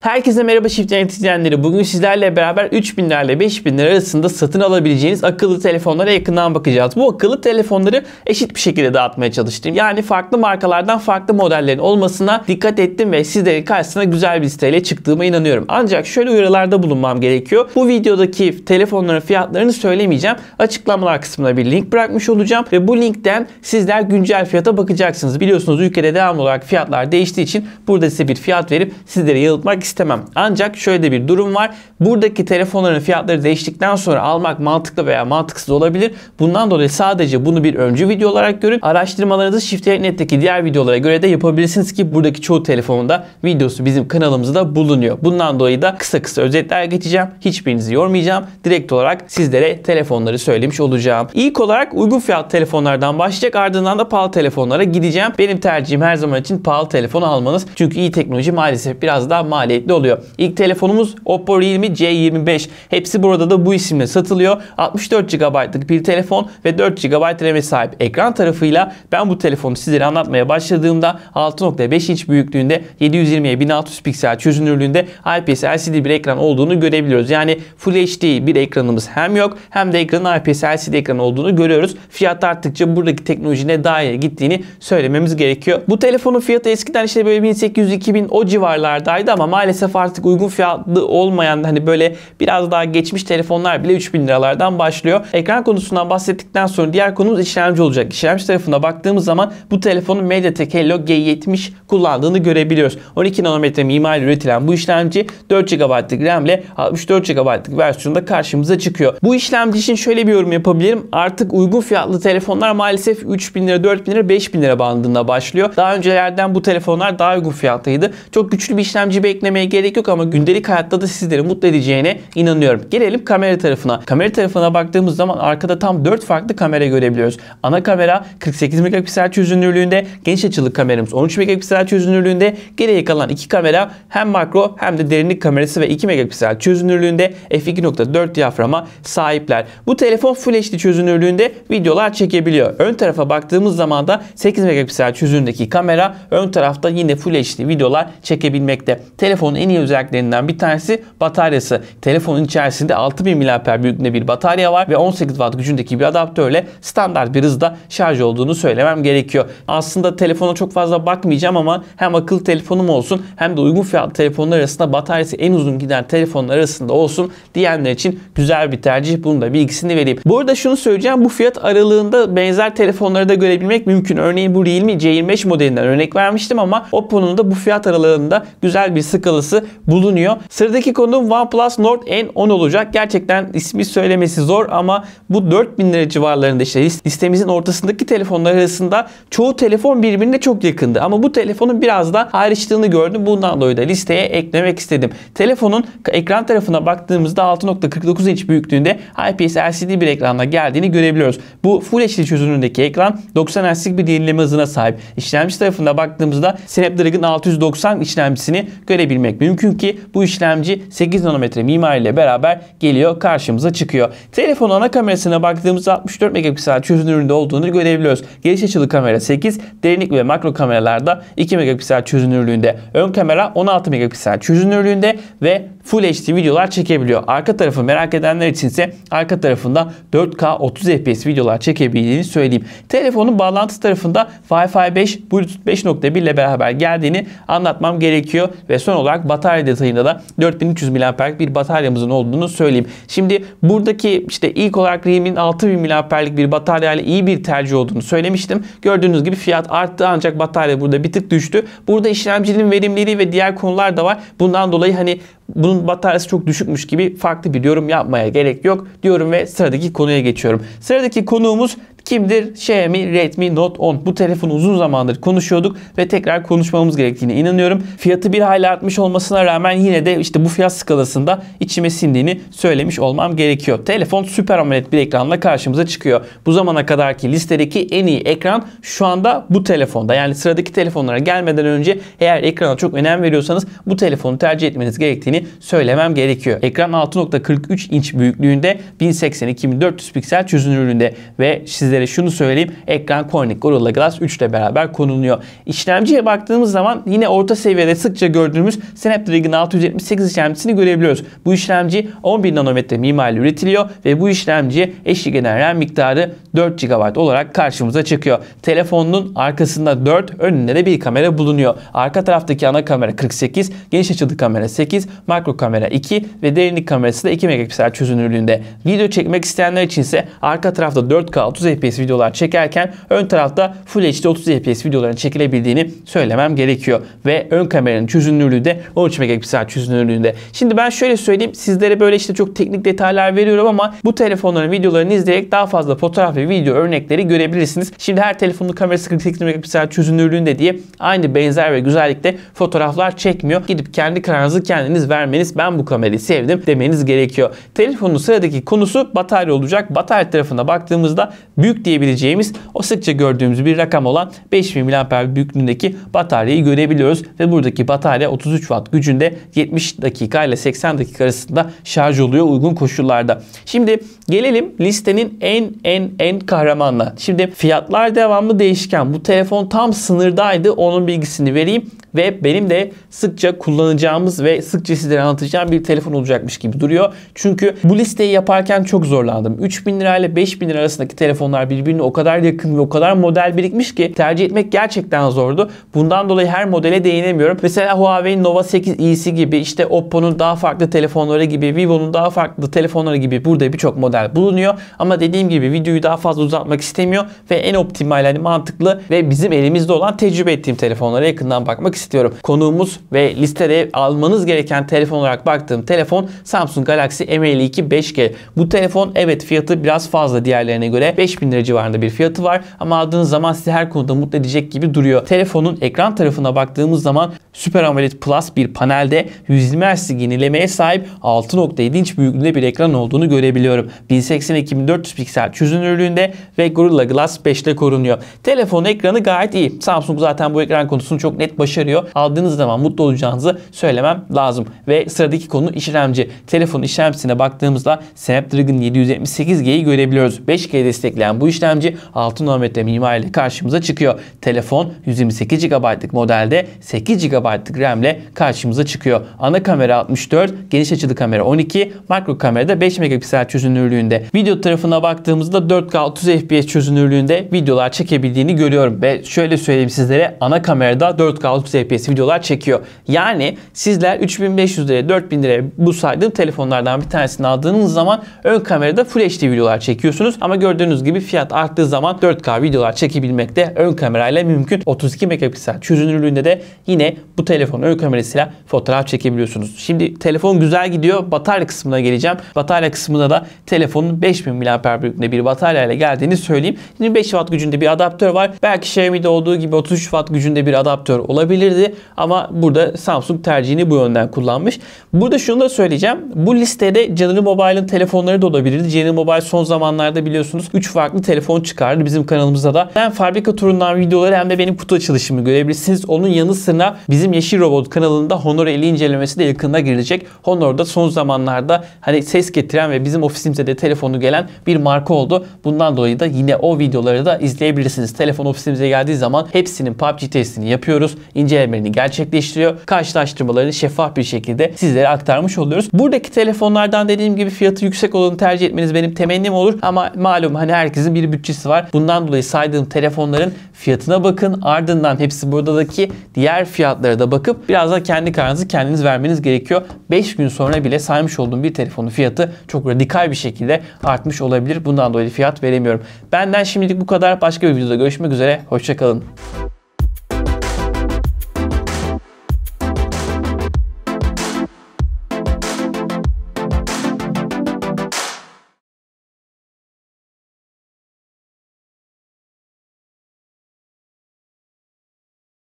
Herkese merhaba çift yöneticileri. Bugün sizlerle beraber 3000 lirayla 5000 lira arasında satın alabileceğiniz akıllı telefonlara yakından bakacağız. Bu akıllı telefonları eşit bir şekilde dağıtmaya çalıştım. Yani farklı markalardan farklı modellerin olmasına dikkat ettim ve sizlerin karşısına güzel bir listeyle çıktığıma inanıyorum. Ancak şöyle uyarılarda bulunmam gerekiyor. Bu videodaki telefonların fiyatlarını söylemeyeceğim. Açıklamalar kısmına bir link bırakmış olacağım ve bu linkten sizler güncel fiyata bakacaksınız. Biliyorsunuz ülkede devamlı olarak fiyatlar değiştiği için burada size bir fiyat verip sizlere yanıltmak istemem. Ancak şöyle de bir durum var. Buradaki telefonların fiyatları değiştikten sonra almak mantıklı veya mantıksız olabilir. Bundan dolayı sadece bunu bir öncü video olarak görün. araştırmalarınızı Shift.net'teki diğer videolara göre de yapabilirsiniz ki buradaki çoğu telefonda videosu bizim kanalımızda bulunuyor. Bundan dolayı da kısa kısa özetler geçeceğim. Hiçbirinizi yormayacağım. Direkt olarak sizlere telefonları söylemiş olacağım. İlk olarak uygun fiyat telefonlardan başlayacak ardından da pahalı telefonlara gideceğim. Benim tercihim her zaman için pahalı telefon almanız. Çünkü iyi teknoloji maalesef biraz daha maliyetli kayıtlı oluyor. İlk telefonumuz Oppo Realme C25. Hepsi burada da bu isimle satılıyor. 64 GB'lık bir telefon ve 4 GB RAM'e sahip ekran tarafıyla ben bu telefonu sizlere anlatmaya başladığımda 6.5 inç büyüklüğünde 720'ye 1600 piksel çözünürlüğünde IPS LCD bir ekran olduğunu görebiliyoruz. Yani Full HD bir ekranımız hem yok hem de ekranın IPS LCD ekranı olduğunu görüyoruz. Fiyat arttıkça buradaki teknolojine dair gittiğini söylememiz gerekiyor. Bu telefonun fiyatı eskiden işte böyle 1800-2000 o civarlardaydı ama maalesef maalesef artık uygun fiyatlı olmayan hani böyle biraz daha geçmiş telefonlar bile 3000 liralardan başlıyor. Ekran konusundan bahsettikten sonra diğer konumuz işlemci olacak. İşlemci tarafına baktığımız zaman bu telefonun MediaTek Hello G70 kullandığını görebiliyoruz. 12 nanometre mimari üretilen bu işlemci 4 GB'lık RAM ile 64 GB'lık versiyonda karşımıza çıkıyor. Bu işlemci için şöyle bir yorum yapabilirim. Artık uygun fiyatlı telefonlar maalesef 3000 lira, 4000 lira, 5000 lira bandında başlıyor. Daha öncelerden bu telefonlar daha uygun fiyatlıydı. Çok güçlü bir işlemci beklemiyorum söylemeye gerek yok ama gündelik hayatta da sizleri mutlu edeceğine inanıyorum. Gelelim kamera tarafına. Kamera tarafına baktığımız zaman arkada tam 4 farklı kamera görebiliyoruz. Ana kamera 48 megapiksel çözünürlüğünde, geniş açılı kameramız 13 megapiksel çözünürlüğünde, geriye kalan iki kamera hem makro hem de derinlik kamerası ve 2 megapiksel çözünürlüğünde f2.4 diyaframa sahipler. Bu telefon Full HD çözünürlüğünde videolar çekebiliyor. Ön tarafa baktığımız zaman da 8 megapiksel çözünürlüğündeki kamera ön tarafta yine Full HD videolar çekebilmekte. Telefon telefonun en iyi özelliklerinden bir tanesi bataryası. Telefonun içerisinde 6000 mAh büyüklüğünde bir batarya var ve 18 watt gücündeki bir adaptörle standart bir hızda şarj olduğunu söylemem gerekiyor. Aslında telefona çok fazla bakmayacağım ama hem akıllı telefonum olsun hem de uygun fiyatlı telefonlar arasında bataryası en uzun giden telefonlar arasında olsun diyenler için güzel bir tercih. Bunun da bilgisini vereyim. Bu arada şunu söyleyeceğim. Bu fiyat aralığında benzer telefonları da görebilmek mümkün. Örneğin bu Realme C25 modelinden örnek vermiştim ama Oppo'nun da bu fiyat aralığında güzel bir sıkıntı çalısı bulunuyor. Sıradaki konum OnePlus Nord N10 olacak. Gerçekten ismi söylemesi zor ama bu 4000 lira civarlarında işte listemizin ortasındaki telefonlar arasında çoğu telefon birbirine çok yakındı. Ama bu telefonun biraz da ayrıştığını gördüm. Bundan dolayı da listeye eklemek istedim. Telefonun ekran tarafına baktığımızda 6.49 inç büyüklüğünde IPS LCD bir ekranla geldiğini görebiliyoruz. Bu Full HD çözünürlüğündeki ekran 90 Hz'lik bir yenileme hızına sahip. İşlemci tarafında baktığımızda Snapdragon 690 işlemcisini görebilmekteyiz etmek mümkün ki bu işlemci 8 nanometre mimariyle beraber geliyor karşımıza çıkıyor. Telefonun ana kamerasına baktığımızda 64 megapiksel çözünürlüğünde olduğunu görebiliyoruz. Geniş açılı kamera 8, derinlik ve makro kameralarda 2 megapiksel çözünürlüğünde. Ön kamera 16 megapiksel çözünürlüğünde ve Full HD videolar çekebiliyor. Arka tarafı merak edenler içinse arka tarafında 4K 30 FPS videolar çekebildiğini söyleyeyim. Telefonun bağlantısı tarafında Wi-Fi 5 Bluetooth 5.1 ile beraber geldiğini anlatmam gerekiyor. Ve son olarak batarya detayında da 4300 mAh'lik bir bataryamızın olduğunu söyleyeyim. Şimdi buradaki işte ilk olarak RIM'in 6000 mAh'lik bir batarya ile iyi bir tercih olduğunu söylemiştim. Gördüğünüz gibi fiyat arttı ancak batarya burada bir tık düştü. Burada işlemcinin verimliliği ve diğer konular da var. Bundan dolayı hani bunun bataryası çok düşükmüş gibi farklı bir yorum yapmaya gerek yok diyorum ve sıradaki konuya geçiyorum. Sıradaki konuğumuz kimdir? Xiaomi Redmi Note 10. Bu telefonu uzun zamandır konuşuyorduk ve tekrar konuşmamız gerektiğine inanıyorum. Fiyatı bir hayli artmış olmasına rağmen yine de işte bu fiyat skalasında içime sindiğini söylemiş olmam gerekiyor. Telefon süper AMOLED bir ekranla karşımıza çıkıyor. Bu zamana kadarki listedeki en iyi ekran şu anda bu telefonda. Yani sıradaki telefonlara gelmeden önce eğer ekrana çok önem veriyorsanız bu telefonu tercih etmeniz gerektiğini geldiğini söylemem gerekiyor. Ekran 6.43 inç büyüklüğünde 1080-2400 piksel çözünürlüğünde ve sizlere şunu söyleyeyim. Ekran Corning Gorilla Glass 3 ile beraber konuluyor. İşlemciye baktığımız zaman yine orta seviyede sıkça gördüğümüz Snapdragon 678 işlemcisini görebiliyoruz. Bu işlemci 11 nanometre mimari üretiliyor ve bu işlemci eşlik eden RAM miktarı 4 GB olarak karşımıza çıkıyor. Telefonun arkasında 4, önünde de bir kamera bulunuyor. Arka taraftaki ana kamera 48, geniş açılı kamera 8, makro kamera 2 ve derinlik kamerası da 2 megapiksel çözünürlüğünde. Video çekmek isteyenler için ise arka tarafta 4K 30 FPS videolar çekerken ön tarafta Full HD 30 FPS videoların çekilebildiğini söylemem gerekiyor. Ve ön kameranın çözünürlüğü de 13 megapiksel çözünürlüğünde. Şimdi ben şöyle söyleyeyim sizlere böyle işte çok teknik detaylar veriyorum ama bu telefonların videolarını izleyerek daha fazla fotoğraf ve video örnekleri görebilirsiniz. Şimdi her telefonun kamerası 48 megapiksel çözünürlüğünde diye aynı benzer ve güzellikte fotoğraflar çekmiyor. Gidip kendi kararınızı kendiniz ver vermeniz ben bu kamerayı sevdim demeniz gerekiyor. Telefonun sıradaki konusu batarya olacak. Batarya tarafına baktığımızda büyük diyebileceğimiz o sıkça gördüğümüz bir rakam olan 5000 mAh büyüklüğündeki bataryayı görebiliyoruz ve buradaki batarya 33 Watt gücünde 70 dakika ile 80 dakika arasında şarj oluyor uygun koşullarda. Şimdi gelelim listenin en en en kahramanına. Şimdi fiyatlar devamlı değişken. Bu telefon tam sınırdaydı. Onun bilgisini vereyim ve benim de sıkça kullanacağımız ve sıkça sizlere anlatacağım bir telefon olacakmış gibi duruyor. Çünkü bu listeyi yaparken çok zorlandım. 3000 lirayla 5000 lira arasındaki telefonlar birbirine o kadar yakın ve o kadar model birikmiş ki tercih etmek gerçekten zordu. Bundan dolayı her modele değinemiyorum. Mesela Huawei'nin Nova 8 i'si gibi işte Oppo'nun daha farklı telefonları gibi Vivo'nun daha farklı telefonları gibi burada birçok model bulunuyor. Ama dediğim gibi videoyu daha fazla uzatmak istemiyor ve en optimal hani mantıklı ve bizim elimizde olan tecrübe ettiğim telefonlara yakından bakmak istiyorum istiyorum. Konuğumuz ve listede almanız gereken telefon olarak baktığım telefon Samsung Galaxy M52 5G. Bu telefon evet fiyatı biraz fazla diğerlerine göre 5000 lira civarında bir fiyatı var ama aldığınız zaman sizi her konuda mutlu edecek gibi duruyor. Telefonun ekran tarafına baktığımız zaman Super AMOLED Plus bir panelde 120 Hz yenilemeye sahip 6.7 inç büyüklüğünde bir ekran olduğunu görebiliyorum. 1080 x piksel çözünürlüğünde ve Gorilla Glass 5 ile korunuyor. Telefon ekranı gayet iyi. Samsung zaten bu ekran konusunu çok net başarıyor geliyor. Aldığınız zaman mutlu olacağınızı söylemem lazım. Ve sıradaki konu işlemci. Telefon işlemcisine baktığımızda Snapdragon 778G'yi görebiliyoruz. 5G destekleyen bu işlemci 6 nanometre mimariyle karşımıza çıkıyor. Telefon 128 GB'lık modelde 8 GB'lık RAM ile karşımıza çıkıyor. Ana kamera 64, geniş açılı kamera 12, makro kamera da 5 megapiksel çözünürlüğünde. Video tarafına baktığımızda 4K 30 FPS çözünürlüğünde videolar çekebildiğini görüyorum ve şöyle söyleyeyim sizlere ana kamerada 4K 30 FPS videolar çekiyor. Yani sizler 3500 liraya 4000 liraya bu saydığım telefonlardan bir tanesini aldığınız zaman ön kamerada Full HD videolar çekiyorsunuz. Ama gördüğünüz gibi fiyat arttığı zaman 4K videolar çekebilmek de ön kamerayla mümkün. 32 megapiksel çözünürlüğünde de yine bu telefon ön kamerasıyla fotoğraf çekebiliyorsunuz. Şimdi telefon güzel gidiyor. Batarya kısmına geleceğim. Batarya kısmında da telefonun 5000 mAh büyüklüğünde bir batarya ile geldiğini söyleyeyim. 25 watt gücünde bir adaptör var. Belki Xiaomi'de olduğu gibi 33 watt gücünde bir adaptör olabilir kullanabilirdi ama burada Samsung tercihini bu yönden kullanmış. Burada şunu da söyleyeceğim. Bu listede General Mobile'ın telefonları da olabilirdi. General Mobile son zamanlarda biliyorsunuz 3 farklı telefon çıkardı bizim kanalımızda da. Hem fabrika turundan videoları hem de benim kutu açılışımı görebilirsiniz. Onun yanı sıra bizim Yeşil Robot kanalında Honor 50 incelemesi de yakında girilecek. Honor da son zamanlarda hani ses getiren ve bizim ofisimize de telefonu gelen bir marka oldu. Bundan dolayı da yine o videoları da izleyebilirsiniz. Telefon ofisimize geldiği zaman hepsinin PUBG testini yapıyoruz. İnce ikinci gerçekleştiriyor. Karşılaştırmalarını şeffaf bir şekilde sizlere aktarmış oluyoruz. Buradaki telefonlardan dediğim gibi fiyatı yüksek olanı tercih etmeniz benim temennim olur. Ama malum hani herkesin bir bütçesi var. Bundan dolayı saydığım telefonların fiyatına bakın. Ardından hepsi buradaki diğer fiyatlara da bakıp biraz da kendi kararınızı kendiniz vermeniz gerekiyor. 5 gün sonra bile saymış olduğum bir telefonun fiyatı çok radikal bir şekilde artmış olabilir. Bundan dolayı fiyat veremiyorum. Benden şimdilik bu kadar. Başka bir videoda görüşmek üzere. Hoşçakalın.